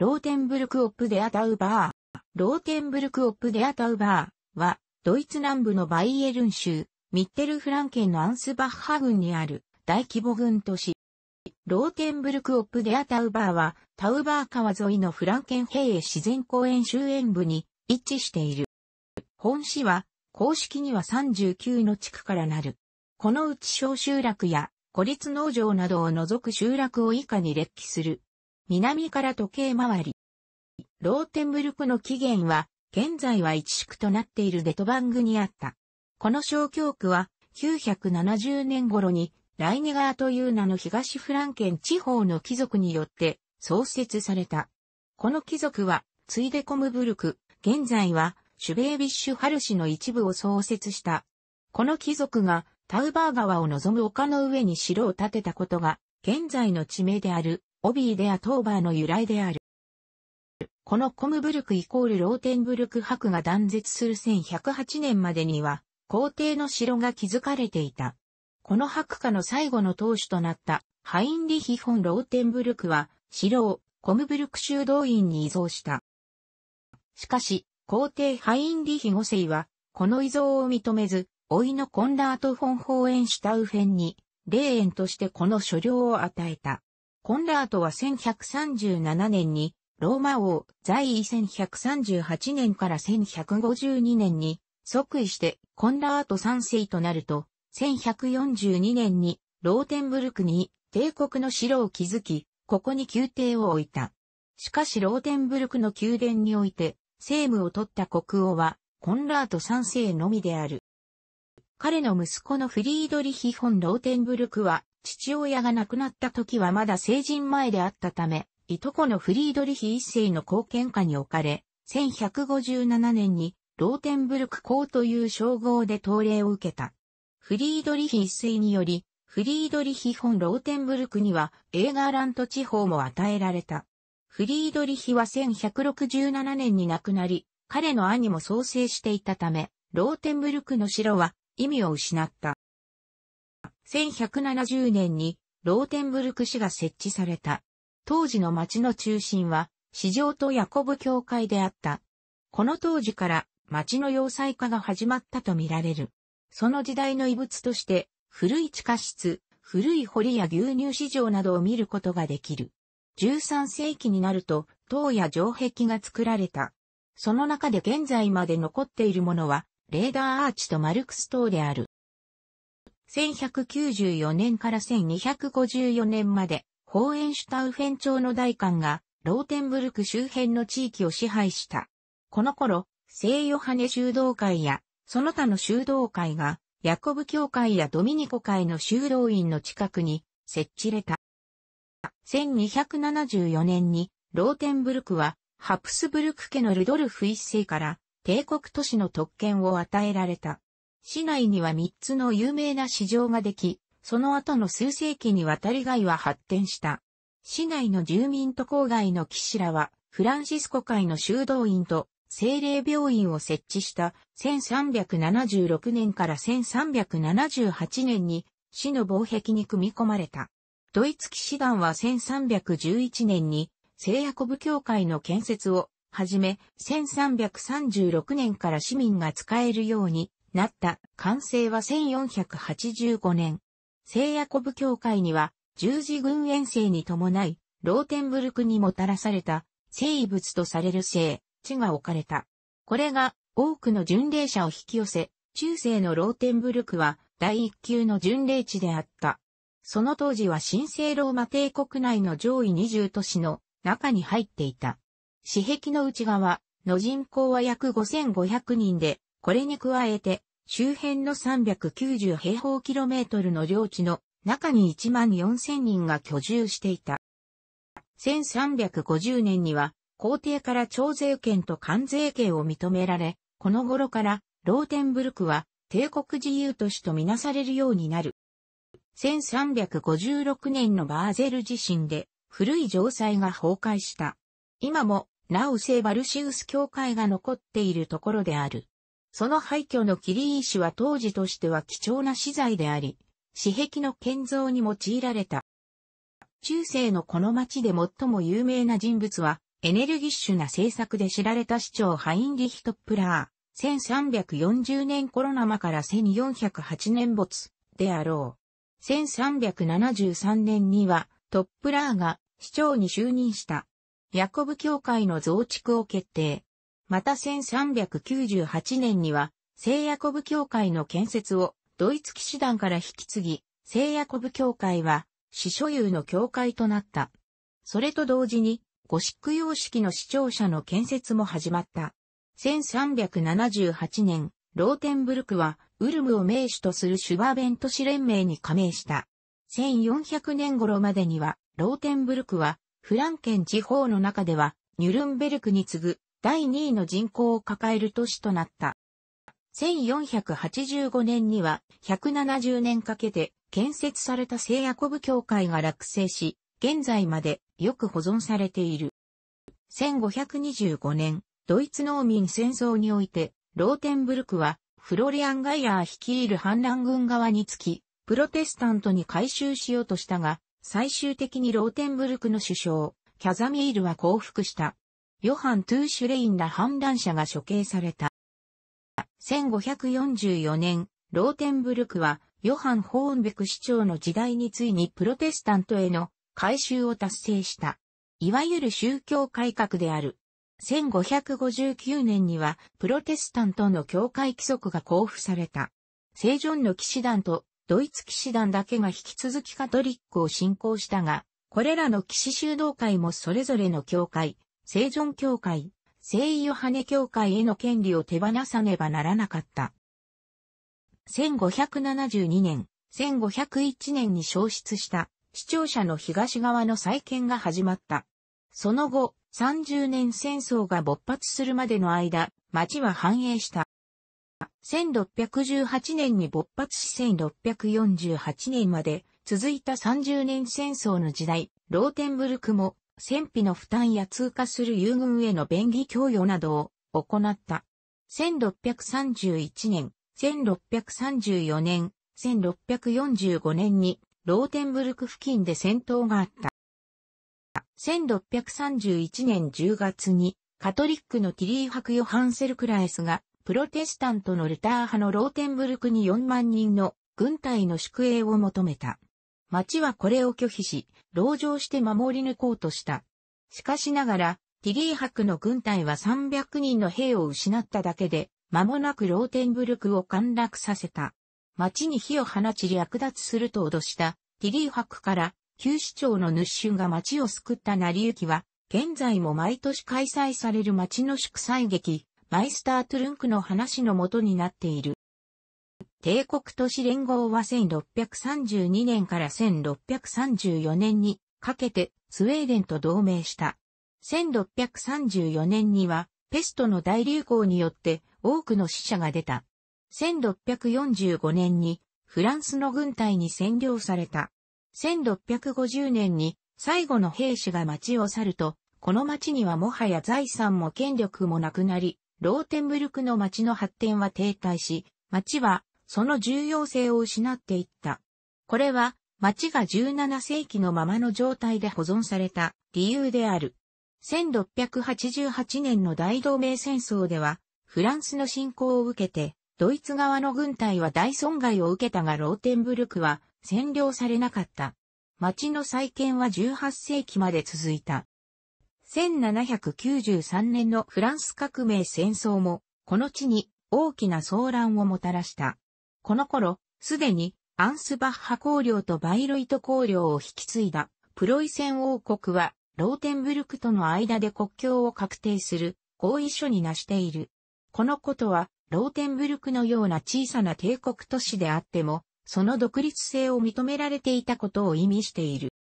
ローテンブルク・オップ・デ・アタウバー。ローテンブルク・オップ・デ・アタウバーは、ドイツ南部のバイエルン州、ミッテルフランケンのアンスバッハ郡にある大規模郡都市。ローテンブルク・オップ・デ・アタウバーは、タウバー川沿いのフランケン平野自然公園周縁部に位置している。本市は、公式には39の地区からなる。このうち小集落や孤立農場などを除く集落を以下に列記する。南から時計回り。ローテンブルクの起源は、現在は一宿となっているデトバングにあった。この小教区は、970年頃に、ライネガーという名の東フランケン地方の貴族によって創設された。この貴族は、ついでコムブルク、現在は、シュベービッシュハル氏の一部を創設した。この貴族が、タウバー川を望む丘の上に城を建てたことが、現在の地名である、オビーデアトーバーの由来である。このコムブルクイコールローテンブルク博が断絶する1108年までには、皇帝の城が築かれていた。この博家の最後の当主となったハインリヒ・フォン・ローテンブルクは、城をコムブルク修道院に移贈した。しかし、皇帝ハインリヒ5世は、この遺贈を認めず、老いのコンラート・フォン・ホーエンシュタウフェンに、霊園としてこの所領を与えた。コンラートは1137年に、ローマ王、在位1138年から1152年に、即位して、コンラート3世となると、1142年に、ローテンブルクに帝国の城を築き、ここに宮廷を置いた。しかしローテンブルクの宮殿において、政務を取った国王は、コンラート3世のみである。彼の息子のフリードリヒ・フォン・ローテンブルクは、父親が亡くなった時はまだ成人前であったため、いとこのフリードリヒ一世の貢献下に置かれ、1157年にローテンブルク公という称号で統領を受けた。フリードリヒ一世により、フリードリヒ本ローテンブルクにはエーガーラント地方も与えられた。フリードリヒは1167年に亡くなり、彼の兄も創生していたため、ローテンブルクの城は意味を失った。1170年にローテンブルク市が設置された。当時の町の中心は、市場とヤコブ教会であった。この当時から町の要塞化が始まったとみられる。その時代の遺物として、古い地下室、古い堀や牛乳市場などを見ることができる。13世紀になると、塔や城壁が作られた。その中で現在まで残っているものは、レーダーアーチとマルクス塔である。1194年から1254年まで、ホーエンシュタウフェン朝の大官が、ローテンブルク周辺の地域を支配した。この頃、聖ヨハネ修道会や、その他の修道会が、ヤコブ教会やドミニコ会の修道院の近くに設置れた。1274年に、ローテンブルクは、ハプスブルク家のルドルフ一世から、帝国都市の特権を与えられた。市内には3つの有名な市場ができ、その後の数世紀にわたり街は発展した。市内の住民と郊外の騎士らは、フランシスコ会の修道院と精霊病院を設置した1376年から1378年に市の防壁に組み込まれた。ドイツ騎士団は1311年に聖ヤコブ教会の建設をはじめ1336年から市民が使えるようになった、完成は1485年。聖ヤコブ教会には、十字軍遠征に伴い、ローテンブルクにもたらされた、生物とされる聖、地が置かれた。これが、多くの巡礼者を引き寄せ、中世のローテンブルクは、第一級の巡礼地であった。その当時は神聖ローマ帝国内の上位20都市の中に入っていた。私壁の内側の人口は約5500人で、これに加えて、周辺の390平方キロメートルの領地の中に1万4000人が居住していた。1350年には、皇帝から徴税権と関税権を認められ、この頃から、ローテンブルクは、帝国自由都市とみなされるようになる。1356年のバーゼル地震で、古い城塞が崩壊した。今も、ウセーバルシウス教会が残っているところである。その廃墟の切り石は当時としては貴重な資材であり、私壁の建造に用いられた。中世のこの町で最も有名な人物は、エネルギッシュな政策で知られた市長ハインリヒトップラー、1340年頃生から1408年没であろう。1373年にはトップラーが市長に就任した。ヤコブ教会の増築を決定。また1398年には、聖ヤコブ教会の建設をドイツ騎士団から引き継ぎ、聖ヤコブ教会は、市所有の教会となった。それと同時に、ゴシック様式の市庁舎の建設も始まった。1378年、ローテンブルクは、ウルムを名手とするシュバーベント市連盟に加盟した。1400年頃までには、ローテンブルクは、フランケン地方の中では、ニュルンベルクに次ぐ第2位の人口を抱える都市となった。1485年には170年かけて建設された聖ヤコブ教会が落成し、現在までよく保存されている。1525年、ドイツ農民戦争において、ローテンブルクはフロリアン・ガイアー率いる反乱軍側につき、プロテスタントに改修しようとしたが、最終的にローテンブルクの首相、キャザミールは降伏した。ヨハン・トゥーシュレインら反乱者が処刑された。1544年、ローテンブルクは、ヨハン・ホーンベク市長の時代についにプロテスタントへの改修を達成した。いわゆる宗教改革である。1559年には、プロテスタントの教会規則が交付された。聖ジョンの騎士団とドイツ騎士団だけが引き続きカトリックを信仰したが、これらの騎士修道会もそれぞれの教会、聖存協教会、聖ヨハネ教会への権利を手放さねばならなかった。1572年、1501年に消失した市庁舎の東側の再建が始まった。その後、30年戦争が勃発するまでの間、町は繁栄した。1618年に勃発し1648年まで続いた30年戦争の時代、ローテンブルクも戦費の負担や通過する友軍への便宜供与などを行った。1631年、1634年、1645年にローテンブルク付近で戦闘があった。1631年10月にカトリックのティリー伯ヨハンセルクラエスがプロテスタントのルター派のローテンブルクに4万人の軍隊の宿営を求めた。町はこれを拒否し、籠城して守り抜こうとした。しかしながら、ティリー博の軍隊は300人の兵を失っただけで、間もなくローテンブルクを陥落させた。町に火を放ち略奪すると脅した、ティリー博から、旧市長のヌッシュが町を救った成り行きは、現在も毎年開催される町の祝祭劇、マイスタートゥルンクの話の元になっている。帝国都市連合は1632年から1634年にかけてスウェーデンと同盟した。1634年にはペストの大流行によって多くの死者が出た。1645年にフランスの軍隊に占領された。1650年に最後の兵士が町を去ると、この町にはもはや財産も権力もなくなり、ローテンブルクの町の発展は停滞し、町はその重要性を失っていった。これは、町が17世紀のままの状態で保存された理由である。1688年の大同盟戦争では、フランスの侵攻を受けて、ドイツ側の軍隊は大損害を受けたがローテンブルクは占領されなかった。町の再建は18世紀まで続いた。1793年のフランス革命戦争も、この地に大きな騒乱をもたらした。この頃、すでにアンスバッハ公領とバイロイト公領を引き継いだプロイセン王国はローテンブルクとの間で国境を確定する合意書になしている。このことはローテンブルクのような小さな帝国都市であっても、その独立性を認められていたことを意味している。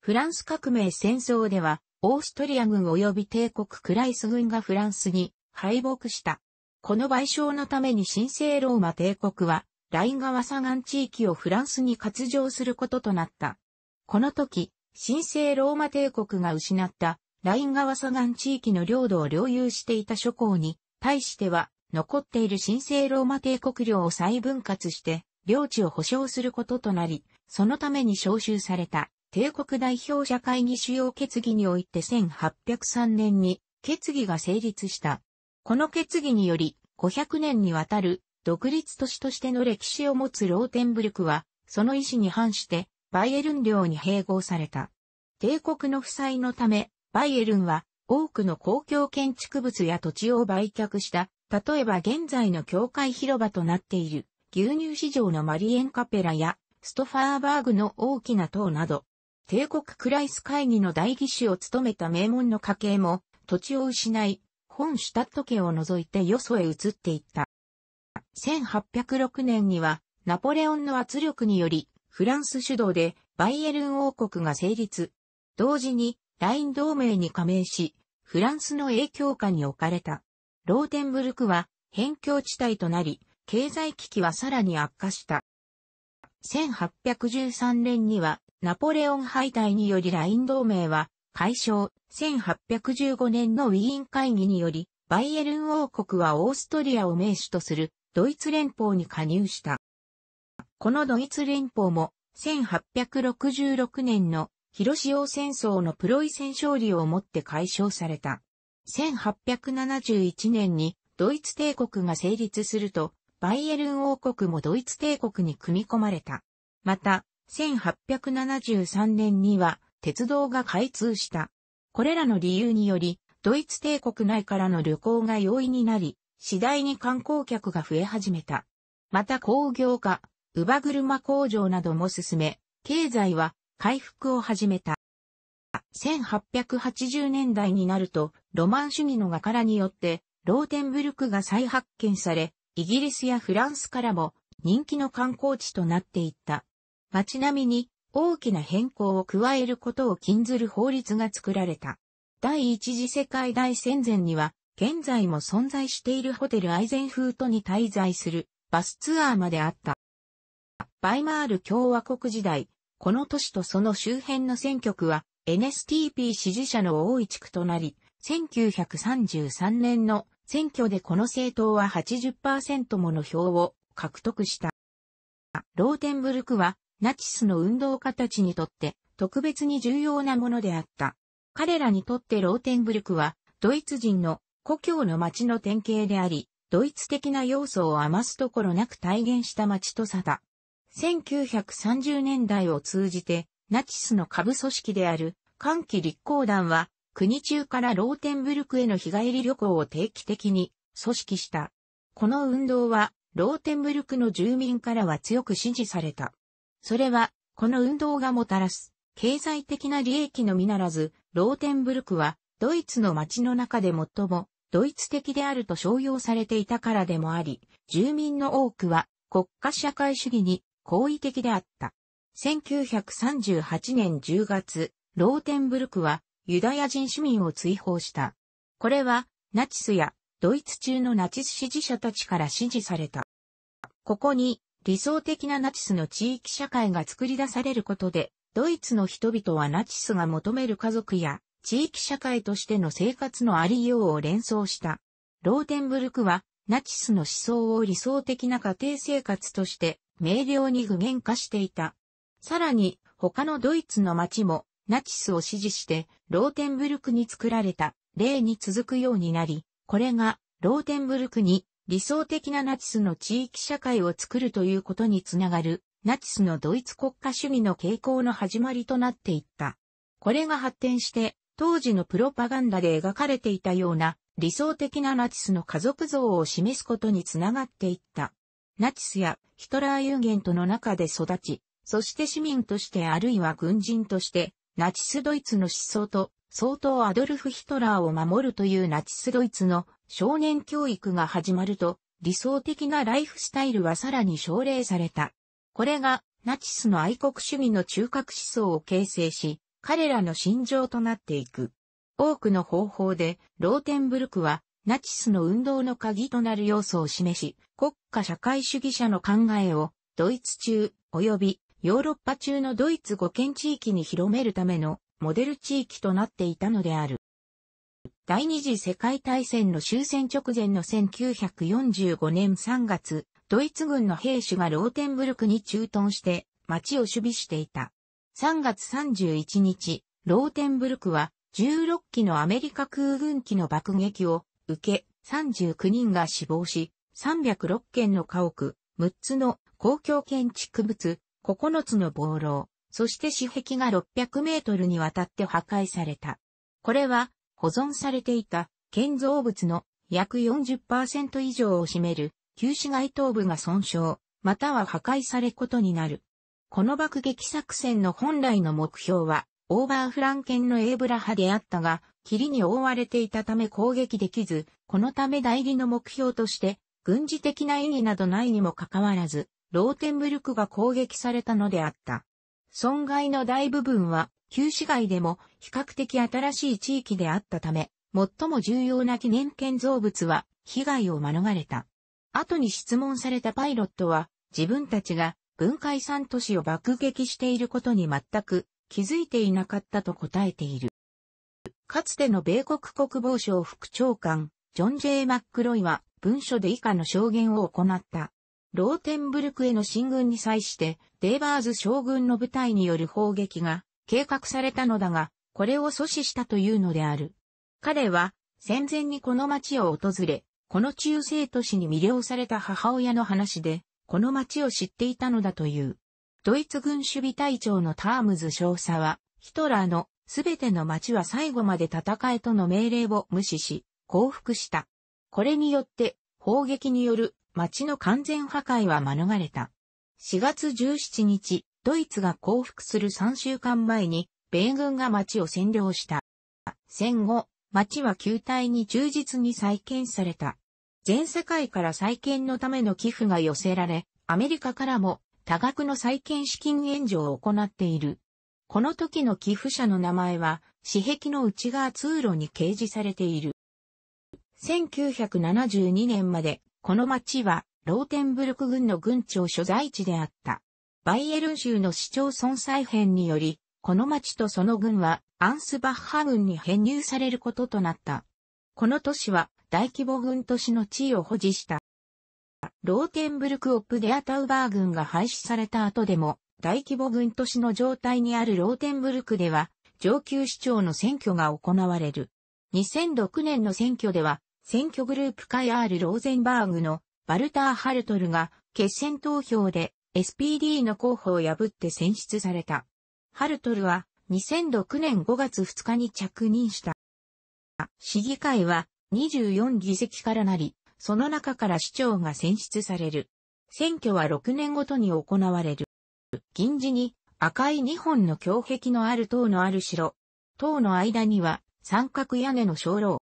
フランス革命戦争では、オーストリア軍及び帝国クライス軍がフランスに敗北した。この賠償のために神聖ローマ帝国は、ライン川左岸地域をフランスに割譲することとなった。この時、神聖ローマ帝国が失ったライン川左岸地域の領土を領有していた諸侯に対しては残っている神聖ローマ帝国領を再分割して領地を保障することとなり、そのために招集された帝国代表者会議主要決議において1803年に決議が成立した。この決議により、500年にわたる独立都市としての歴史を持つローテンブルクは、その意思に反してバイエルン領に併合された。帝国の負債のため、バイエルンは多くの公共建築物や土地を売却した、例えば現在の教会広場となっている牛乳市場のマリエンカペラやストファーバーグの大きな塔など、帝国クライス会議の代議士を務めた名門の家系も土地を失い、本シュタット家を除いてよそへ移っていった。1806年には、ナポレオンの圧力により、フランス主導でバイエルン王国が成立。同時に、ライン同盟に加盟し、フランスの影響下に置かれた。ローテンブルクは、辺境地帯となり、経済危機はさらに悪化した。1813年には、ナポレオン敗退によりライン同盟は解消、1815年のウィーン会議により、バイエルン王国はオーストリアを名手とするドイツ連邦に加入した。このドイツ連邦も1866年の広潮戦争のプロイセン勝利をもって解消された。1871年にドイツ帝国が成立すると、バイエルン王国もドイツ帝国に組み込まれた。また、1873年には鉄道が開通した。これらの理由により、ドイツ帝国内からの旅行が容易になり、次第に観光客が増え始めた。また工業化、乳母車工場なども進め、経済は回復を始めた。1880年代になると、ロマン主義の画からによって、ローテンブルクが再発見され、イギリスやフランスからも人気の観光地となっていった。街並みに大きな変更を加えることを禁ずる法律が作られた。第一次世界大戦前には、現在も存在しているホテルアイゼンフートに滞在するバスツアーまであった。バイマール共和国時代、この都市とその周辺の選挙区は NSTP 支持者の多い地区となり、1933年の選挙でこの政党は80%もの票を獲得した。ローテンブルクはナチスの運動家たちにとって特別に重要なものであった。彼らにとってローテンブルクはドイツ人の故郷の街の典型であり、ドイツ的な要素を余すところなく体現した街とさだ。1930年代を通じてナチスの下部組織である歓喜立候団は国中からローテンブルクへの日帰り旅行を定期的に組織した。この運動はローテンブルクの住民からは強く支持された。それは、この運動がもたらす、経済的な利益のみならず、ローテンブルクは、ドイツの街の中で最も、ドイツ的であると商用されていたからでもあり、住民の多くは、国家社会主義に、好意的であった。1938年10月、ローテンブルクは、ユダヤ人市民を追放した。これは、ナチスや、ドイツ中のナチス支持者たちから支持された。ここに、理想的なナチスの地域社会が作り出されることで、ドイツの人々はナチスが求める家族や地域社会としての生活のありようを連想した。ローテンブルクはナチスの思想を理想的な家庭生活として明瞭に具現化していた。さらに他のドイツの町もナチスを支持してローテンブルクに作られた例に続くようになり、これがローテンブルクに理想的なナチスの地域社会を作るということにつながる、ナチスのドイツ国家主義の傾向の始まりとなっていった。これが発展して、当時のプロパガンダで描かれていたような理想的なナチスの家族像を示すことにつながっていった。ナチスやヒトラーユーゲントの中で育ち、そして市民としてあるいは軍人として、ナチスドイツの思想と、相当アドルフ・ヒトラーを守るというナチスドイツの少年教育が始まると、理想的なライフスタイルはさらに奨励された。これが、ナチスの愛国主義の中核思想を形成し、彼らの心情となっていく。多くの方法で、ローテンブルクは、ナチスの運動の鍵となる要素を示し、国家社会主義者の考えを、ドイツ中、及びヨーロッパ中のドイツ五県地域に広めるためのモデル地域となっていたのである。第二次世界大戦の終戦直前の1945年3月、ドイツ軍の兵士がローテンブルクに駐屯して町を守備していた。3月31日、ローテンブルクは16機のアメリカ空軍機の爆撃を受け、39人が死亡し、306件の家屋、6つの公共建築物、9つの暴漏、そして死壁が600メートルにわたって破壊された。これは保存されていた建造物の約40%以上を占める旧市街頭部が損傷、または破壊されことになる。この爆撃作戦の本来の目標は、オーバーフランケンのエーブラ派であったが、霧に覆われていたため攻撃できず、このため代理の目標として、軍事的な意義などないにもかかわらず、ローテンブルクが攻撃されたのであった。損害の大部分は旧市街でも比較的新しい地域であったため、最も重要な記念建造物は被害を免れた。後に質問されたパイロットは自分たちが文化遺産都市を爆撃していることに全く気づいていなかったと答えている。かつての米国国防省副長官、ジョン・ジェイ・マックロイは文書で以下の証言を行った。ローテンブルクへの進軍に際して、デーバーズ将軍の部隊による砲撃が計画されたのだが、これを阻止したというのである。彼は、戦前にこの町を訪れ、この中世都市に魅了された母親の話で、この町を知っていたのだという。ドイツ軍守備隊長のタームズ少佐は、ヒトラーのすべての町は最後まで戦えとの命令を無視し、降伏した。これによって、砲撃による町の完全破壊は免れた。4月17日、ドイツが降伏する3週間前に、米軍が町を占領した。戦後、町は球体に忠実に再建された。全世界から再建のための寄付が寄せられ、アメリカからも多額の再建資金援助を行っている。この時の寄付者の名前は、私壁の内側通路に掲示されている。1972年まで、この町は、ローテンブルク軍の軍庁所在地であった。バイエルン州の市町村再編により、この町とその軍はアンスバッハ軍に編入されることとなった。この都市は大規模軍都市の地位を保持した。ローテンブルク・オップ・デアタウバー軍が廃止された後でも、大規模軍都市の状態にあるローテンブルクでは、上級市長の選挙が行われる。2006年の選挙では、選挙グループ会 R ローゼンバーグのバルター・ハルトルが決選投票で SPD の候補を破って選出された。ハルトルは2006年5月2日に着任した。市議会は24議席からなり、その中から市長が選出される。選挙は6年ごとに行われる。銀字に赤い2本の胸壁のある塔のある城。塔の間には三角屋根の鐘楼。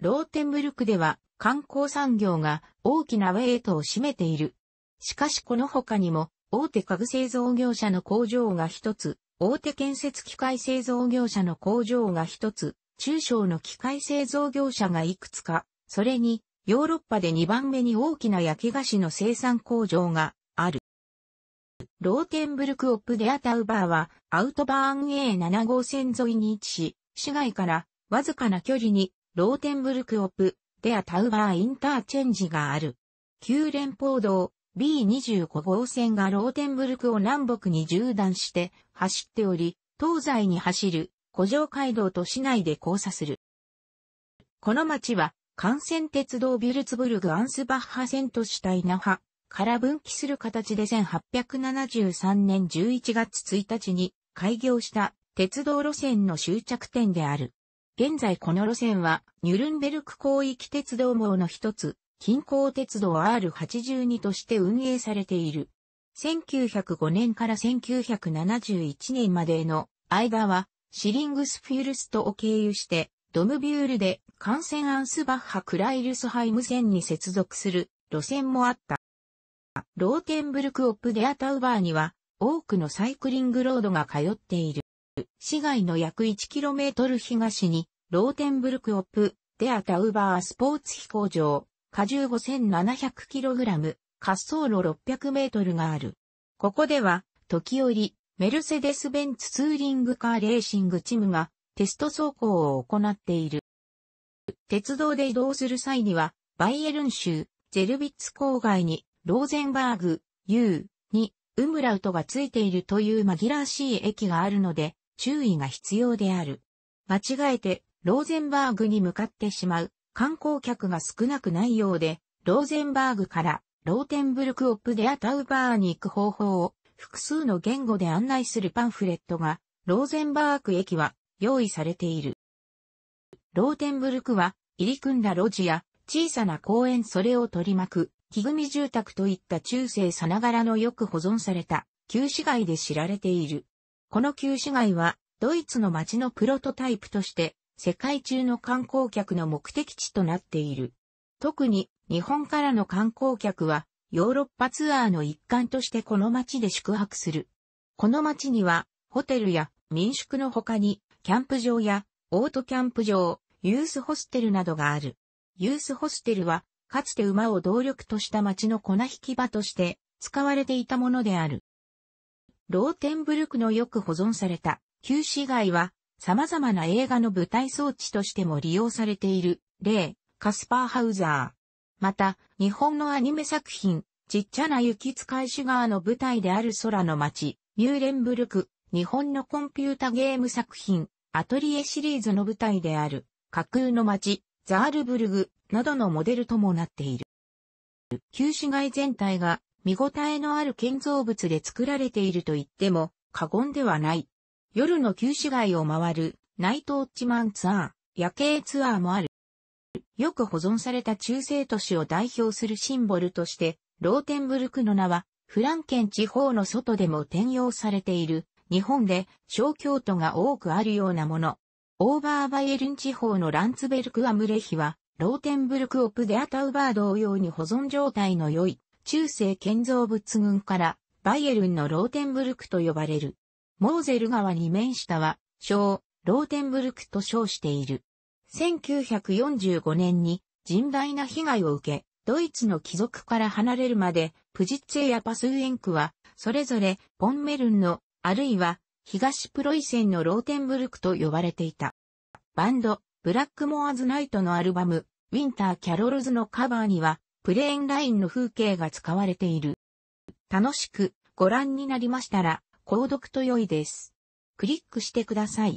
ローテンブルクでは観光産業が大きなウェイトを占めている。しかしこの他にも、大手家具製造業者の工場が一つ、大手建設機械製造業者の工場が一つ、中小の機械製造業者がいくつか、それに、ヨーロッパで2番目に大きな焼き菓子の生産工場がある。ローテンブルク・オップ・デ・アタウバーは、アウトバーン A7 号線沿いに位置し、市街からわずかな距離に、ローテンブルク・オップ・デ・アタウバーインターチェンジがある。旧連邦道、B25 号線がローテンブルクを南北に縦断して走っており、東西に走る古城街道と市内で交差する。この町は幹線鉄道ビュルツブルグ・アンスバッハ線とした稲葉から分岐する形で1873年11月1日に開業した鉄道路線の終着点である。現在この路線はニュルンベルク広域鉄道網の一つ近郊鉄道 R82 として運営されている。1905年から1971年までの間は、シリングスフュールストを経由して、ドムビュールでカンセンアンスバッハ・クライルスハイム線に接続する路線もあった。ローテンブルク・オップ・デア・タウバーには多くのサイクリングロードが通っている。市街の約 1km 東にローテンブルク・オップ・デア・タウバースポーツ飛行場、荷重 5700kg、滑走路600メートルがある。ここでは、時折、メルセデス・ベンツツーリングカーレーシングチームがテスト走行を行っている。鉄道で移動する際には、バイエルン州、ゼルビッツ郊外に、ローゼンバーグ、U、に、ウムラウトがついているという紛らわしい駅があるので、注意が必要である。間違えて、ローゼンバーグに向かってしまう観光客が少なくないようで、ローゼンバーグからローテンブルクオップデアタウバーに行く方法を複数の言語で案内するパンフレットがローゼンバーグ駅は用意されている。ローテンブルクは入り組んだ路地や小さな公園それを取り巻く木組住宅といった中世さながらのよく保存された旧市街で知られている。この旧市街はドイツの街のプロトタイプとして世界中の観光客の目的地となっている。特に日本からの観光客はヨーロッパツアーの一環としてこの街で宿泊する。この街にはホテルや民宿の他にキャンプ場やオートキャンプ場、ユースホステルなどがある。ユースホステルはかつて馬を動力とした街の粉引き場として使われていたものである。ローテンブルクのよく保存された旧市街は様々な映画の舞台装置としても利用されている、例、カスパーハウザー。また、日本のアニメ作品、ちっちゃな雪使いシュガーの舞台である空の街、ニューレンブルク、日本のコンピュータゲーム作品、アトリエシリーズの舞台である、架空の街、ザールブルグ、などのモデルともなっている。旧市街全体が見応えのある建造物で作られていると言っても過言ではない。夜の旧市街を回るナイトウォッチマンツアー、夜景ツアーもある。よく保存された中世都市を代表するシンボルとして、ローテンブルクの名は、フランケン地方の外でも転用されている、日本で小京都が多くあるようなもの。オーバーバイエルン地方のランツベルクアムレヒは、ローテンブルクオプデアタウバー同様に保存状態の良い、中世建造物群から、バイエルンのローテンブルクと呼ばれる。モーゼル川に面したは、小、ローテンブルクと称している。1945年に甚大な被害を受け、ドイツの貴族から離れるまで、プジッツェやパスウエンクは、それぞれ、ポンメルンの、あるいは、東プロイセンのローテンブルクと呼ばれていた。バンド、ブラックモアズナイトのアルバム、ウィンター・キャロルズのカバーには、プレーンラインの風景が使われている。楽しくご覧になりましたら、購読と良いです。クリックしてください。